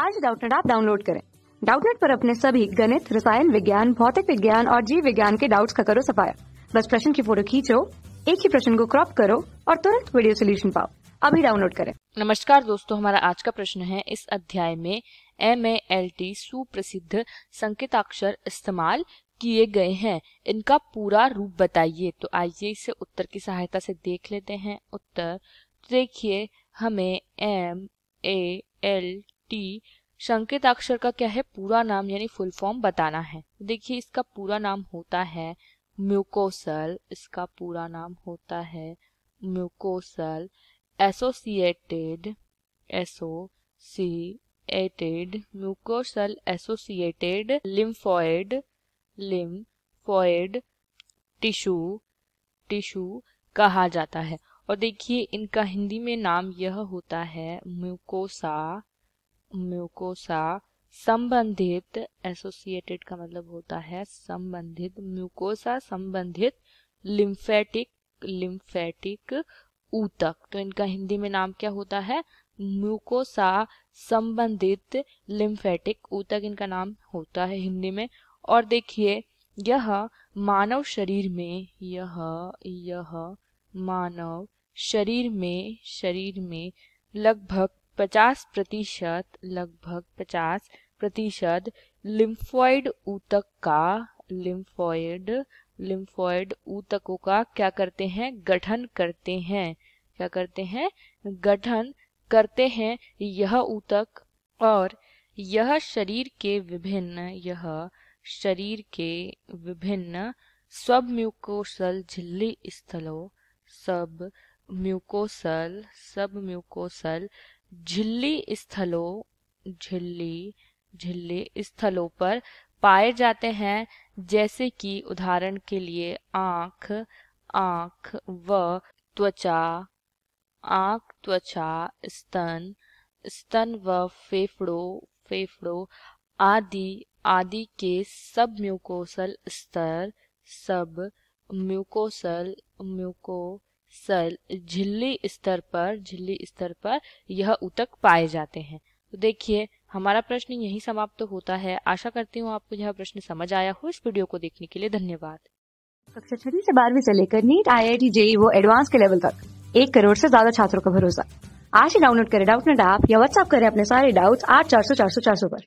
आज डाउटनेट आप डाउनलोड करें डाउटनेट पर अपने सभी गणित रसायन विज्ञान भौतिक विज्ञान और जीव विज्ञान के डाउट्स का करो सफाया बस प्रश्न की फोटो खींचो एक ही प्रश्न को क्रॉप करो और तुरंत वीडियो सोल्यूशन पाओ अभी डाउनलोड करें नमस्कार दोस्तों हमारा आज का प्रश्न है इस अध्याय में एम ए एल टी सुप्रसिद्ध संकेताक्षर इस्तेमाल किए गए हैं इनका पूरा रूप बताइए तो आइए इसे उत्तर की सहायता से देख लेते हैं उत्तर देखिए हमें एम ए एल टी संकेत अक्षर का क्या है पूरा नाम यानी फुल फॉर्म बताना है देखिए इसका पूरा नाम होता है म्यूकोसल इसका पूरा नाम होता है mucosal associated associated mucosal associated lymphoid lymphoid tissue tissue कहा जाता है और देखिए इनका हिंदी में नाम यह होता है म्यूकोसा म्यूकोसा संबंधित एसोसिएटेड का मतलब होता है संबंधित म्यूकोसा संबंधित लिम्फेटिक लिम्फेटिक ऊतक तो इनका हिंदी में नाम क्या होता है म्यूकोसा संबंधित लिम्फेटिक ऊतक इनका नाम होता है हिंदी में और देखिए यह मानव शरीर में यह यह मानव शरीर में शरीर में लगभग पचास प्रतिशत लगभग पचास प्रतिशत लिम्फॉइड ऊतक का लिम्फॉइड लिम्फॉइड ऊतकों का क्या करते हैं गठन करते हैं क्या करते हैं गठन करते हैं यह ऊतक और यह शरीर के विभिन्न यह शरीर के विभिन्न सब म्यूकोसल झिल्ली स्थलों सब म्यूकोसल सब म्यूकोसल झिल्ली स्थलों झिल्ली झिल्ली स्थलों पर पाए जाते हैं जैसे कि उदाहरण के लिए आँख आँख व त्वचा आँख त्वचा स्तन स्तन व फेफड़ों फेफड़ों आदि आदि के सब म्यूकोसल स्तर सब म्यूकोसल म्यूको झिल्ली स्तर पर झिल्ली स्तर पर यह उतक पाए जाते हैं तो देखिए हमारा प्रश्न यही समाप्त तो होता है आशा करती हूँ आपको यह प्रश्न समझ आया हो इस वीडियो को देखने के लिए धन्यवाद कक्षा छठी से बारहवीं से लेकर NEET I I T JEE वो एडवांस के लेवल तक एक करोड़ से ज्यादा छात्रों का भरोसा आज ही डाउनलोड करें डाउट नेट ऐप या व्हाट्सअप करें अपने सारे डाउट्स आठ चार सौ चार सौ चार सौ पर